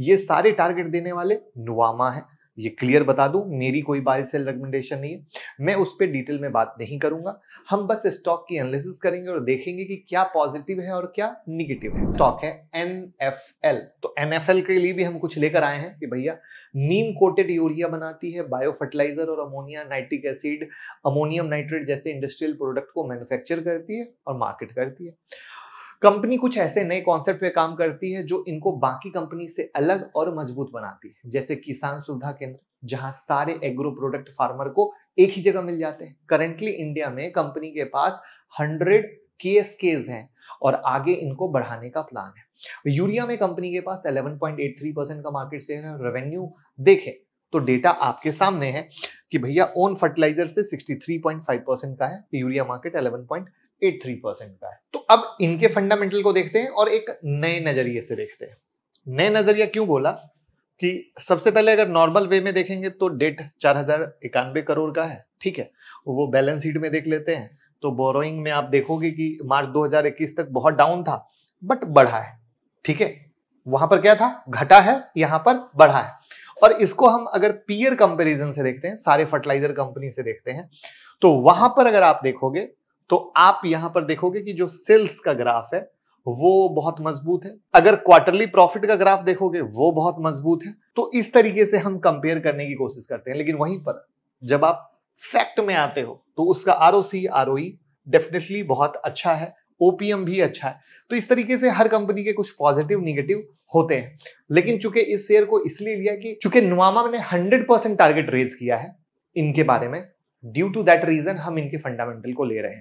ये सारे टारगेट देने वाले नुवामा है ये क्लियर बता दूं मेरी कोई बाय सेल रिकमेंडेशन नहीं है मैं उस पर डिटेल में बात नहीं करूंगा हम बस स्टॉक की एनालिसिस करेंगे और देखेंगे कि क्या पॉजिटिव है और क्या निगेटिव है स्टॉक है एन एफ एल तो एन एफ एल के लिए भी हम कुछ लेकर आए हैं कि भैया नीम कोटेड यूरिया बनाती है बायो फर्टिलाइजर और ammonia nitric acid ammonium nitrate जैसे इंडस्ट्रियल प्रोडक्ट को मैन्युफैक्चर करती है और मार्केट करती है कंपनी कुछ ऐसे नए कॉन्सेप्ट पे काम करती है जो इनको बाकी कंपनी से अलग और मजबूत बनाती है जैसे किसान सुविधा केंद्र जहां सारे एग्रो प्रोडक्ट फार्मर को एक ही जगह मिल जाते हैं करंटली इंडिया में कंपनी के पास हंड्रेड केएसकेज हैं और आगे इनको बढ़ाने का प्लान है यूरिया में कंपनी के पास 11.83 परसेंट का मार्केट शेयर है रेवेन्यू देखें तो डेटा आपके सामने है कि भैया ओन फर्टिलाइजर से 63.5 परसेंट का है यूरिया मार्केट 11. 83 परसेंट का है तो अब इनके फंडामेंटल को देखते हैं और एक नए नजरिए से देखते हैं नए नजरिया क्यों बोला कि सबसे पहले अगर नॉर्मल वे में देखेंगे तो डेट चार करोड़ का है ठीक है वो बैलेंस शीट में देख लेते हैं तो बोरोइंग में आप देखोगे कि मार्च 2021 तक बहुत डाउन था बट बढ़ा है ठीक है वहां पर क्या था घटा है यहां पर बढ़ा है और इसको हम अगर पीयर कंपैरिजन से देखते हैं सारे फर्टिलाइजर कंपनी से देखते हैं तो वहां पर अगर आप देखोगे तो आप यहां पर देखोगे कि जो सेल्स का ग्राफ है वो बहुत मजबूत है अगर क्वार्टरली प्रॉफिट का ग्राफ देखोगे वो बहुत मजबूत है तो इस तरीके से हम कंपेयर करने की कोशिश करते हैं लेकिन वहीं पर जब आप फैक्ट में आते हो तो उसका R O C R O definitely बहुत अच्छा है ओपीएम भी अच्छा है तो इस तरीके से हर कंपनी के कुछ पॉजिटिव निगेटिव होते हैं लेकिन चूंकि इस शेयर को इसलिए लिया कि चूंकि नुआमा ने हंड्रेड परसेंट टारगेट रेज किया है इनके बारे में ड्यू टू दैट रीजन हम इनके फंडामेंटल को ले रहे हैं